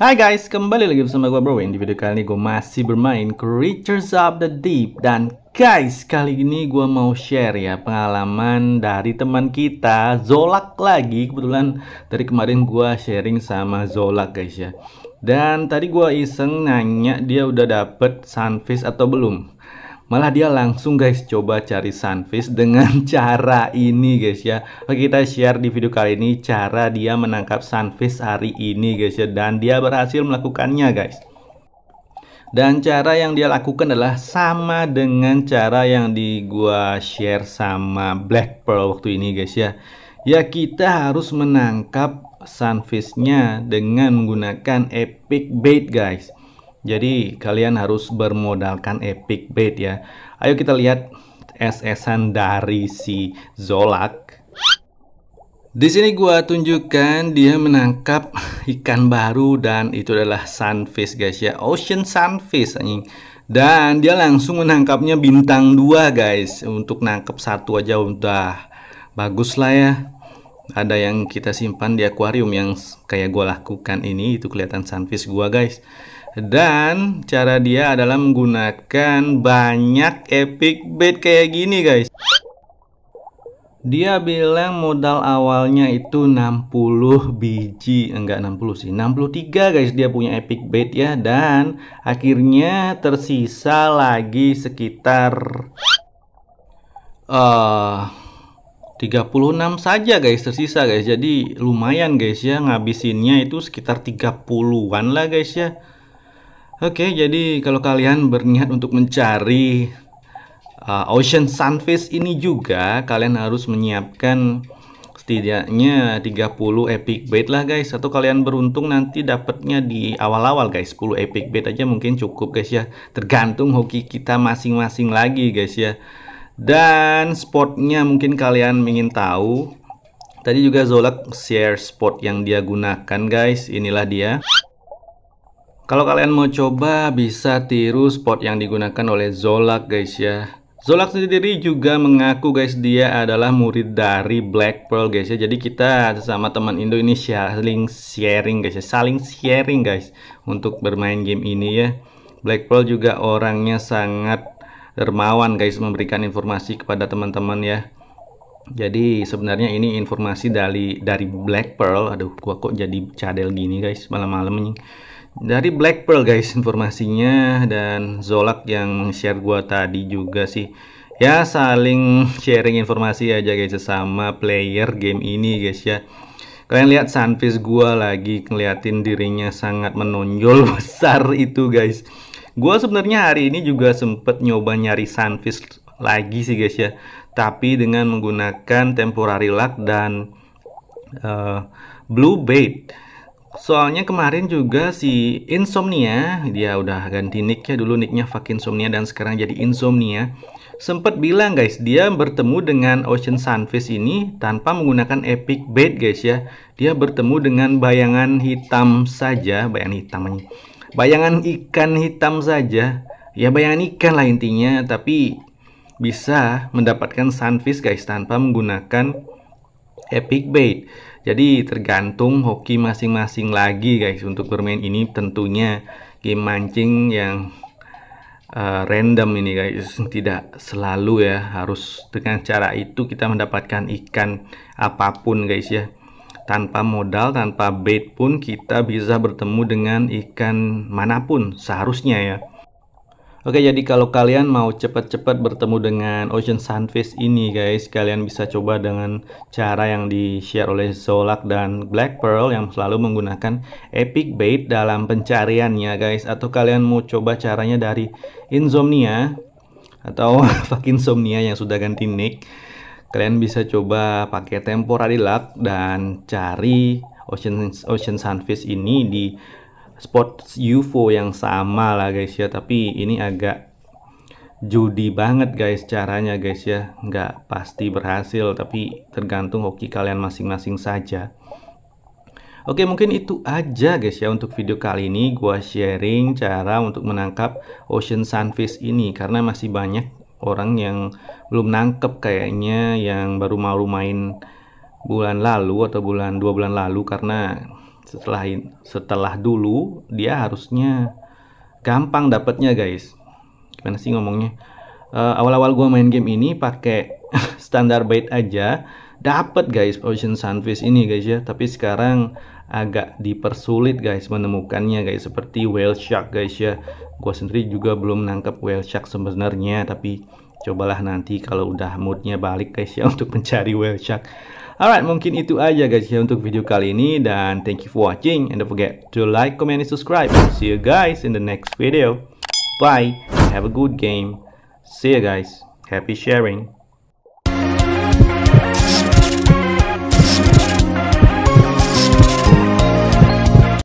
Hai guys, kembali lagi bersama gue Bro. Di video kali ini gue masih bermain Creatures of the Deep Dan guys, kali ini gue mau share ya Pengalaman dari teman kita Zolak lagi Kebetulan dari kemarin gue sharing sama Zolak guys ya Dan tadi gue iseng nanya dia udah dapet sunfish atau belum Malah dia langsung guys coba cari sunfish dengan cara ini guys ya. Oke kita share di video kali ini cara dia menangkap sunfish hari ini guys ya dan dia berhasil melakukannya guys. Dan cara yang dia lakukan adalah sama dengan cara yang di gua share sama Black Pearl waktu ini guys ya. Ya kita harus menangkap sunfishnya dengan menggunakan epic bait guys. Jadi kalian harus bermodalkan epic bait ya. Ayo kita lihat SS-an dari si Zolak. Di sini gua tunjukkan dia menangkap ikan baru dan itu adalah sunfish guys ya. Ocean sunfish anjing. Dan dia langsung menangkapnya bintang 2 guys. Untuk nangkep satu aja udah bagus lah ya. Ada yang kita simpan di akuarium yang kayak gua lakukan ini itu kelihatan sunfish gua guys. Dan cara dia adalah menggunakan banyak epic bait kayak gini guys. Dia bilang modal awalnya itu 60 biji, enggak 60 sih, 63 guys dia punya epic bait ya dan akhirnya tersisa lagi sekitar eh, uh, 36 saja guys tersisa guys. Jadi lumayan guys ya ngabisinnya itu sekitar 30-an lah guys ya. Oke, jadi kalau kalian berniat untuk mencari uh, ocean sunfish ini juga, kalian harus menyiapkan setidaknya 30 epic bait lah guys. Atau kalian beruntung nanti dapatnya di awal-awal guys, 10 epic bait aja mungkin cukup guys ya. Tergantung hoki kita masing-masing lagi guys ya. Dan spotnya mungkin kalian ingin tahu. Tadi juga Zolak share spot yang dia gunakan guys, inilah dia. Kalau kalian mau coba bisa tiru spot yang digunakan oleh Zolak guys ya. Zolak sendiri juga mengaku guys dia adalah murid dari Black Pearl guys ya. Jadi kita sesama teman Indo ini saling sharing guys ya, saling sharing guys untuk bermain game ini ya. Black Pearl juga orangnya sangat dermawan guys memberikan informasi kepada teman-teman ya. Jadi sebenarnya ini informasi dari dari Black Pearl. Aduh, gua kok jadi cadel gini guys malam-malam ini dari Black Pearl guys informasinya dan Zolak yang share gua tadi juga sih ya saling sharing informasi aja guys sesama player game ini guys ya kalian lihat sunfish gua lagi ngeliatin dirinya sangat menonjol besar itu guys gua sebenarnya hari ini juga sempet nyoba nyari sunfish lagi sih guys ya tapi dengan menggunakan temporary luck dan uh, blue bait Soalnya kemarin juga si Insomnia, dia udah ganti nicknya dulu nicknya Fuck Insomnia dan sekarang jadi Insomnia. Sempat bilang guys, dia bertemu dengan Ocean Sunfish ini tanpa menggunakan epic bait guys ya. Dia bertemu dengan bayangan hitam saja, bayangan hitam Bayangan ikan hitam saja. Ya bayangan ikan lah intinya, tapi bisa mendapatkan sunfish guys tanpa menggunakan epic bait. Jadi tergantung hoki masing-masing lagi guys untuk bermain ini tentunya game mancing yang uh, random ini guys tidak selalu ya harus dengan cara itu kita mendapatkan ikan apapun guys ya tanpa modal, tanpa bait pun kita bisa bertemu dengan ikan manapun seharusnya ya. Oke, jadi kalau kalian mau cepat-cepat bertemu dengan Ocean Sunfish ini guys, kalian bisa coba dengan cara yang di-share oleh Zolak dan Black Pearl yang selalu menggunakan Epic Bait dalam pencariannya guys. Atau kalian mau coba caranya dari Insomnia atau Fucking Insomnia yang sudah ganti nick. Kalian bisa coba pakai Temporary Luck dan cari Ocean Ocean Sunfish ini di spot UFO yang sama lah guys ya tapi ini agak judi banget guys caranya guys ya nggak pasti berhasil tapi tergantung hoki kalian masing-masing saja Oke mungkin itu aja guys ya untuk video kali ini gua sharing cara untuk menangkap ocean sunfish ini karena masih banyak orang yang belum nangkep kayaknya yang baru mau main bulan lalu atau bulan dua bulan lalu karena setelah setelah dulu dia harusnya gampang dapatnya guys gimana sih ngomongnya uh, awal-awal gue main game ini pakai standar bait aja dapat guys ocean sunfish ini guys ya tapi sekarang agak dipersulit guys menemukannya guys seperti whale shark guys ya gue sendiri juga belum nangkep whale shark sebenarnya tapi cobalah nanti kalau udah moodnya balik guys ya untuk mencari whale shark alright mungkin itu aja guys ya untuk video kali ini dan thank you for watching and don't forget to like comment and subscribe see you guys in the next video bye have a good game see you guys happy sharing